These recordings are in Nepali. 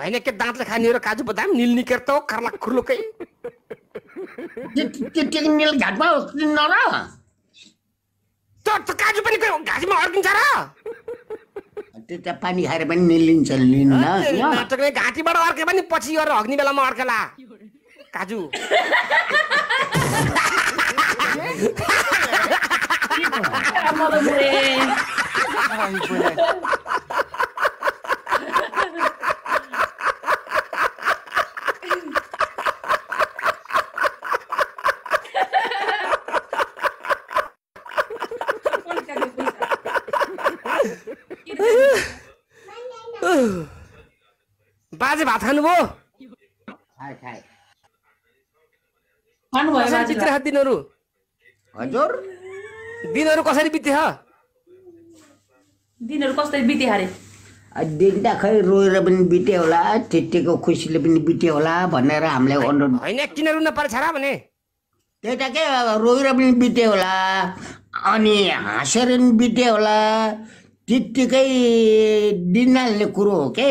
होइन के दाँतले खाने र काजु बदाम निल निकेर त कर्ला खुर्लुकै काजु निल घाटमा न र त्यो काजु पनि घाँसीमा अड्किन्छ र त्यता पानी खाएर पनि निलिन्छ घाँटीबाट अर्के पनि पछि गएर हग्ने बेलामा अड्केला काजु बाजे भात खानुभयो भयो दिनहरू हजुर दिनहरू कसरी बित्यो दिनहरू कसरी बिते अरे देख्दा खै रोएर पनि बित्यो होला त्यतिको खुसीले पनि बित्यो होला भनेर हामीलाई अनुरोध होइन किन रुन पर्छ र भने त्यही त के रोएर पनि बित्यो होला अनि हाँसेर पनि बित्यो होला त्यत्तिकै दिन हाल्ने कुरो हो के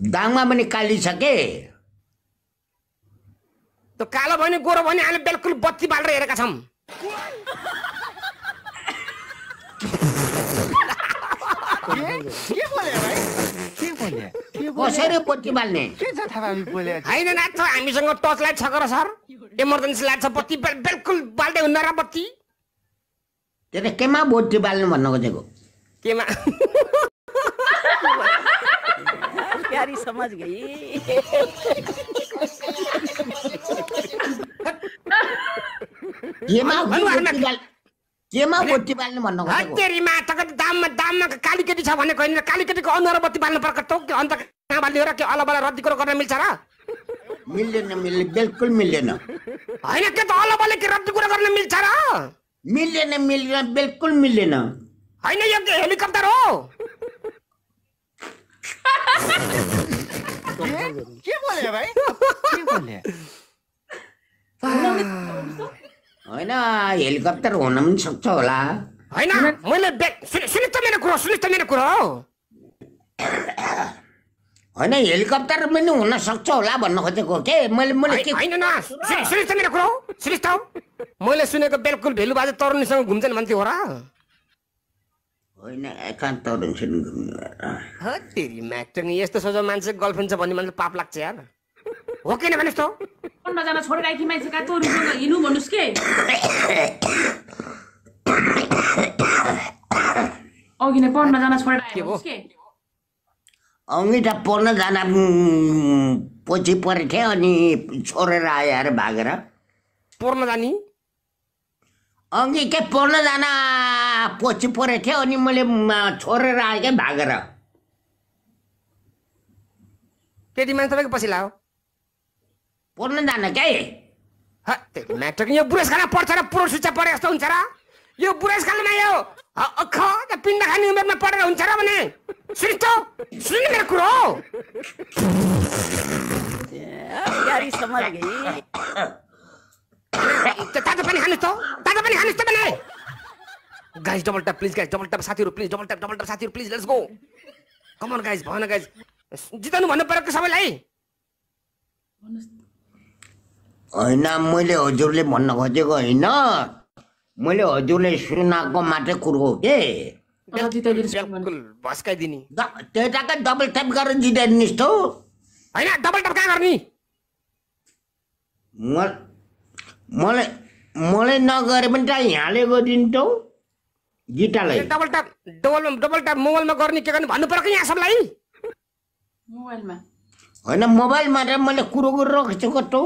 दाङमा पनि काली छ के त्यो कालो भयो गोरो भयो हामी बिल्कुल बत्ती बालेर हेरेका छौँ कसरी बत्ती बाल्ने होइन नाच्छ हामीसँग टर्च लाइट छ गर सर इमर्जेन्सी लाइट छ बत्ती बिल्कुल बाल्दै हुन्न र बत्ती त्यही केमा बत्ती बाल्नु भन्नु खोजेको केमा बेचारी समझ गई मा बत्ती बाल्नु भन्नु तेरीमा त दाममा दाममा कालीकेटी छ भने कहिले कालीकेटीको अनुहार बत्ती बाल्नु पर्छ तौ कि अन्त कहाँ बाल्ने र के अलबला रद्दी कुरो गर्न मिल्छ र मिल्दैन मिल्ने बिल्कुल मिल्दैन होइन के त अलबले के रद्दी कुरो गर्न मिल्छ र मिल्दैन मिल्दैन बिल्कुल मिल्दैन होइन यो हेलिकप्टर हो के बोले भाइ के बोले होइन हेलिकप्टर हुन पनि सक्छ होला होइन मैले सुन्नुहोस् त मेरो कुरो सुन्नुहोस् त मेरो कुरो हो होइन हेलिकप्टर पनि हुन सक्छ होला भन्न खोजेको के मैले मैले के होइन सुन्नुहोस् त मेरो कुरो सुन्नुहोस् त मैले सुनेको बिल्कुल भेलु बाजे तरुणीसँग घुम्छन् भन्थ्यो हो र होइन एकान्त दर्शन घुम्नु तेरी म्याट्रिङ यस्तो सोझो मान्छे गर्लफ्रेन्ड छ भन्ने मान्छे पाप लाग्छ यार हो किन भने यस्तो नजाना छोडेर आइकी मान्छे कहाँ तोरी हिँड्नु भन्नुहोस् के अघि नै पढ्न जान छोडेर आएको के अमिता पढ्न जान पछि परेको थिएँ अनि छोडेर आयो अरे भागेर पढ्न जाने अघि के पर्न जान पछि परेको थियो अनि मैले छोडेर आएँ क्या भागेर केटी मान्छे तपाईँको पछि लाओ पोल्न जान क्याटक यो खाना पढ्छ र पुरो सुचा पढे जस्तो हुन्छ र यो बुढेस खानामा यो अख त पिण्ड खाने उमेरमा पढेर हुन्छ र भने सुनिन्छ मेरो कुरो हो तातो पानी खानुहोस् त तातो पानी खानुहोस् मलाई guys double tap please guys double tap साथीहरू please double tap double tap साथीहरू please let's go come on guys भएन गाइस जिताउनु भन्नु परेको सबैलाई होइन मैले हजुरले भन्न खोजेको होइन मैले हजुरले सुनाको मात्रै कुरो हो के भस्काइदिने डबल ट्याप डबल ट्याप गर्ने मलाई मलाई नगरे पनि त यहाँले गरिदिन्छौ गिटालाई double tap double double tap मोबाइलमा गर्ने के गर्ने भन्नु पर्यो कि यहाँ सबलाई मोबाइलमा होइन मोबाइलमा त मैले कुरो कुरो राखेको छु कस्तो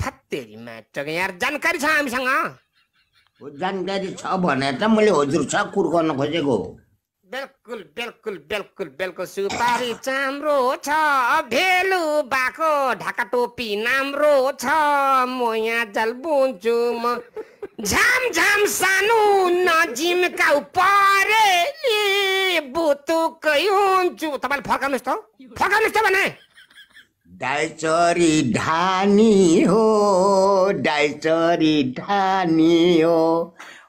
फत्तेरीमा यार जानकारी छ हामीसँग जानकारी छ भनेर त मैले हजुर छ कुरो गर्न खोजेको बिल्कुल बिल्कुल बिल्कुल बिल्कुल सुपारी चाम्रो छ भेलु बाको ढाका टोपी नाम्रो छ म यहाँ बुन्छु म झाम झाम सानो नजिमका परेली बुतुकै हुन्छु तपाईँले फर्काउनुहोस् त फर्काउनुहोस् त भने डाइचरी ढानी हो डाइचरी ढानी हो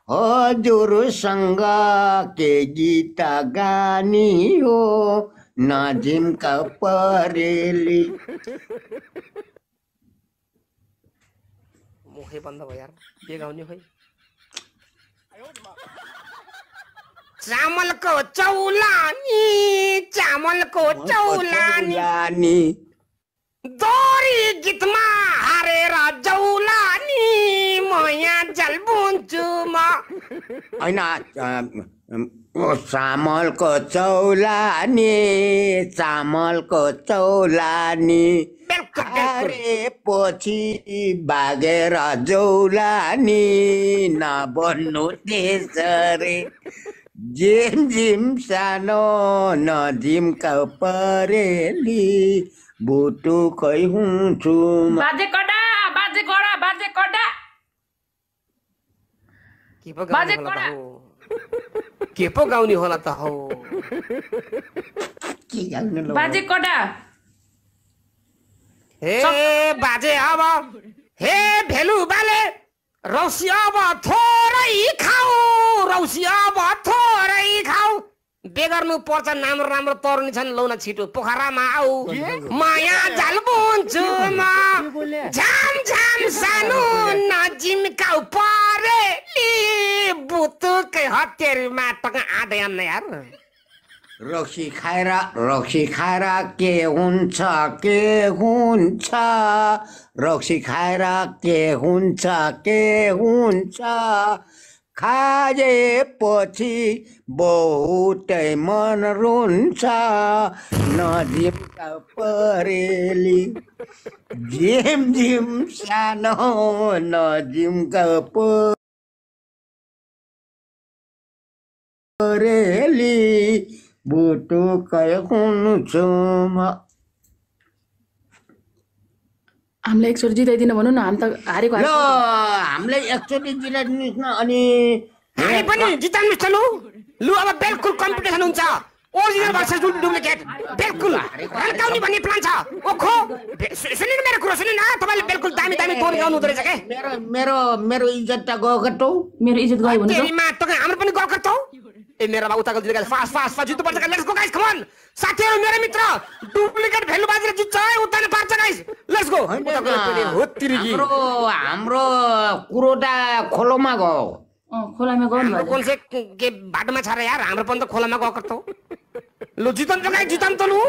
Oh jurus sangga ke gita gani najim ka pareli Mohe bandha ba yaar ye gauni hoy Chamal ko chaulani chamal ko chaulani Dori gitma hare ra jaulani म यहाँ बुन्छु म होइन चामलको चौला नि चामलको चौला नि पछि बागेर जौला नि नबन्नु त्यसरी जिम जिम सानो नजिमका परेली बुटु खै हुन्छु बाजे कडा बाजे कडा बाजे कडा के पो गाउने होला त हो होला त हो के गाउने बाजे कडा हे बाजे अब हे भेलु बाले रौसी अब थोरै खाऊ रौसी अब थोरै खाऊ बेगर्नु पर्छ राम्रो राम्रो तरुनी छन् लौन छिटो पोखरामा आऊ माया झाल बुन्छु म झाम झाम सानो नजिम्काउ हतियारी यार रक्सी खाएर रक्सी खाएर के हुन्छ के हुन्छ रक्सी खाएर के हुन्छ के हुन्छ खाजेपछि बहुतै मन रुन्छ नजिम परेली झिम झिम सानो नजिमका बुटु બુટુ કયકુનું छुमा हामीलाई एकचोटि जिताइदिनु भनौँ न हामी त हारेको ल हामीलाई एकचोटि जिताइदिनुहोस् न अनि हामी पनि जिताउनुहोस् लु लु अब बिल्कुल कम्पिटिसन हुन्छ ओरिजिनल भर्सेस डुप्लिकेट बिल्कुल हल्काउने भन्ने प्लान छ ओखो सुन्नु न मेरो कुरो सुन्नु न तपाईँले बिल्कुल दामी दामी दोरी गाउनु हुँदो रहेछ के मेरो मेरो मेरो इज्जत त गएको मेरो इज्जत गयो भने हाम्रो पनि गएको ए मेरोमा उताको जितेको फास्ट फास्ट फास्ट जित्नु पर्छ guys let's go guys come on साथीहरु मेरो मित्र डुप्लिकेट भेल्यु बाजेर जित्छ है उताले पार्छ गाइस लेट्स गो हो तिरिगी हाम्रो हाम्रो कुरोटा खोलोमा गयो खोलामा गयो कुन से के बाटोमा यार हाम्रो पनि त खोलामा गएको त लु जितन त गाइस जितन त लु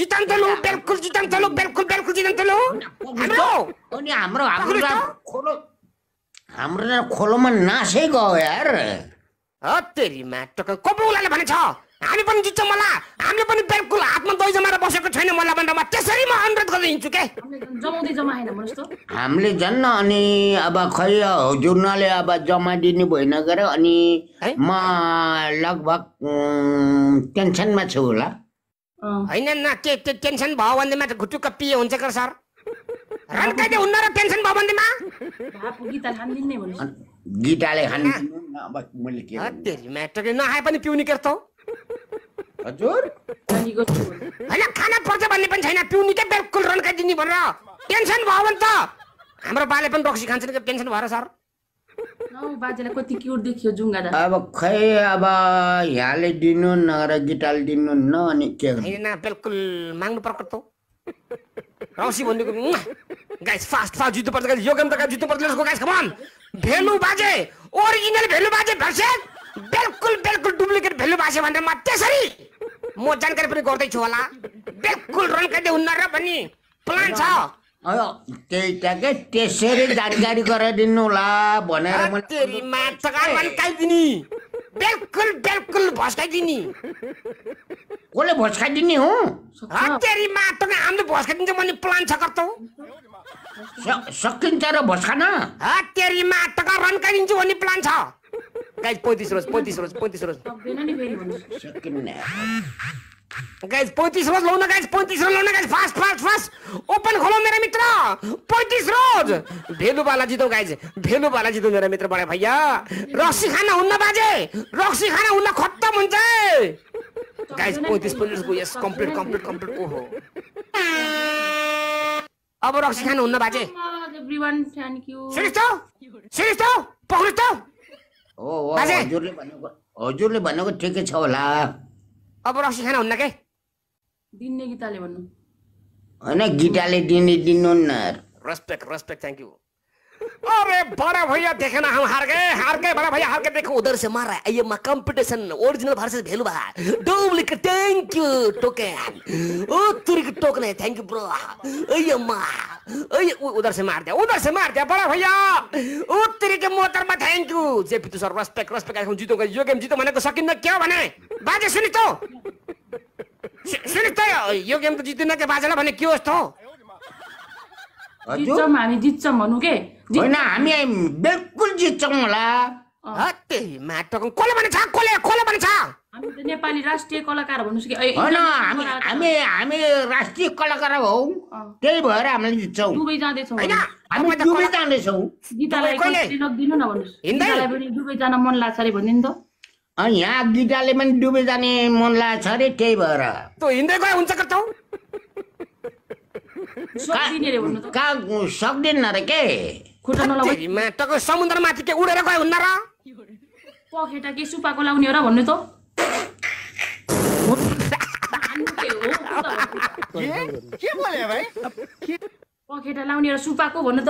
जितन लु बिल्कुल जितन त लु बिल्कुल बिल्कुल जितन त लु हाम्रो अनि हाम्रो हाम्रो खोलो हाम्रो खोलोमा नासै गयो यार हत्तेरीमा टोक को उसलाई भनेछ हामी पनि जित्छ मलाई हामीले पनि बिल्कुल हातमा दही जमाएर बसेको छैन मलाई भनेर म त्यसरी म अनुरोध गर्दै हिँड्छु के हामीले झन् अनि अब खै जुर्नाले अब जमा दिने भएन गरे अनि म लगभग टेन्सनमा छु होला होइन न के टेन्सन भयो भनेमा त घुटुक्क पिए हुन्छ क्या सर रन्काइदे हुन्न र टेन्सन भयो भनेमा गिटाले खानु अब मैले के तेरी म्याटरले नखाए पनि पिउनी केर्छौ हजुर होइन खाना पर्छ भन्ने पनि छैन पिउनी के बिल्कुल रन्काइदिने भनेर टेन्सन भयो भने त हाम्रो बाले पनि रक्सी खान्छन् कि टेन्सन भएर सर बाजेलाई कति क्युट देखियो जुङ्गा दा अब खै अब यहाँले दिनु न र गिटाले दिनु न अनि के होइन बिल्कुल माग्नु पर्छ त रौसी भन्नुको गाइस फास्ट फास्ट जित्नुपर्छ गाइस यो गेम त गाइस पर्छ let's go guys come on भेलु बाजे ओरिजिनल भेलु बाजे भर्से बिल्कुल बिल्कुल डुप्लिकेट भेलु बाजे भनेर म त्यसरी म जानकारी पनि गर्दैछु होला बिल्कुल दे हुन्न र पनि प्लान छ त्यही त के त्यसरी जानकारी गराइदिनु होला भनेर दिनी बिल्कुल बिल्कुल भस्काइदिने कसले भस्काइदिने हो तेरी माटोमा हामीले भस्काइदिन्छ भन्ने प्लान छ कस्तो सकिन्छ र भोसखान खान तेरीमा आत्तका रन्काइदिन्छु भन्ने प्लान छ गाइज पैँतिस रोज पैँतिस रोज पैँतिस रोज गाइज पैँतिस रोज लाउन गाइज पैँतिस रोज लाउन guys fast fast fast open खोलो मेरा मित्र पैँतिस रोज भेलु बाला जितौ गाइज भेलु बाला जितौ मेरा मित्र बडा भैया रक्सी खाना हुन्न बाजे रक्सी खाना हुन्न खत्तम हुन्छ गाइज पैँतिस पैँतिस यस कम्प्लिट कम्प्लिट कम्प्लिट ओहो अब रक्सी खानु हुन्न बाजे त हजुरले भनेको ठिकै छ होला अब रक्सी खानु हुन्न के दिने गीताले भन्नु होइन गीताले दिने दिनुहुन्न रेस्पेक्ट रेस्पेक्ट थ्याङ्क यू अरे बड़ा भैया देखे ना हम हार गए हार गए बड़ा भैया हार के देखो उधर से मार रहा है ये मा कंपटीशन ओरिजिनल भारत भेलू बा डुप्लीकेट थैंक यू टोकन ओ तुरी के टोकन है थैंक यू ब्रो अये मा अये उधर से मार दिया उधर से मार दिया बड़ा भैया ओ तुरी के मोटर में थैंक यू जे पी तू सर रेस्पेक्ट रेस्पेक्ट जीतो का यो गेम जीतो माने को सकिन ना क्या बने बाजे सुनी तो सुनी तो यो गेम तो जीतने के बाद ना बने क्यों तो जित्छौँ हामी जित्छौँ भनौँ के होइन हामी बिल्कुल जित्छौँ होला नेपाली राष्ट्रिय कलाकार हामी हामी राष्ट्रिय कलाकार त्यही भएर हामीले जित्छौँ दुबई दुबई जाँदैछौँ जान मन त यहाँ गीताले पनि डुबे जाने मन लाग्छ अरे त्यही भएर हुन्छ सक्दिन र के समुद्रमाथि के उडेर गयो हुन्न र पखेटा के सुपाको लाउने हो र भन्नु त पखेटा लाउने र सुपाको भन्नु त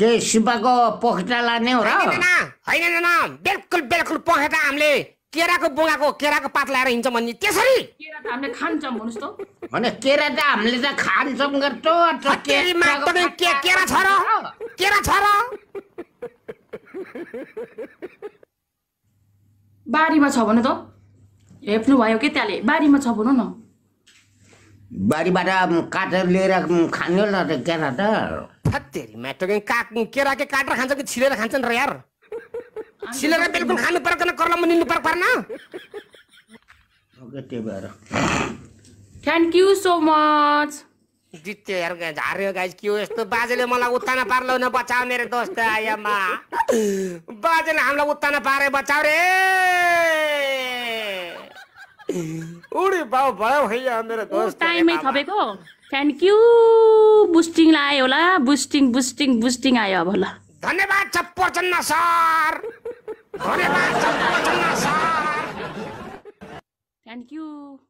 के सुपाको पखेटा लाने हो र होइन बिल्कुल बिल्कुल पखेटा हामीले केराको बोगाको केराको पात ल्याएर हिँड्छ भन्ने त्यसरी केरा त हामीले खान्छौँ भन्नुहोस् त केरा त हामीले त गर्छौ केरा छ र केरा छ र बारीमा छ भने त हेप्नु भयो के त्यहाँले बारीमा छ भनौँ न बारीबाट काटेर लिएर खाने न त केरा त केराकै केरा के काटेर खान्छ कि छिरेर खान्छन् र यार सिलेर बिल्कुल खानु पर्क न कर्लम निल्नु पर्क पर्न ओके त्यो भएर थ्यांक यू सो मच जित्यो यार झार्यो गाइस के हो यस्तो बाजेले मलाई उत्ताना पार्लो न बचाओ मेरो दोस्त आयामा बाजेले हामीलाई उत्ताना पारे बचाओ रे उडी बाउ भयो भैया मेरो दोस्त टाइमै थपेको थ्याङ्क यू बुस्टिङ आयो होला बुस्टिङ बुस्टिङ बुस्टिङ आयो अब ल धन्यवाद छ प्रचन्न सर Thank you.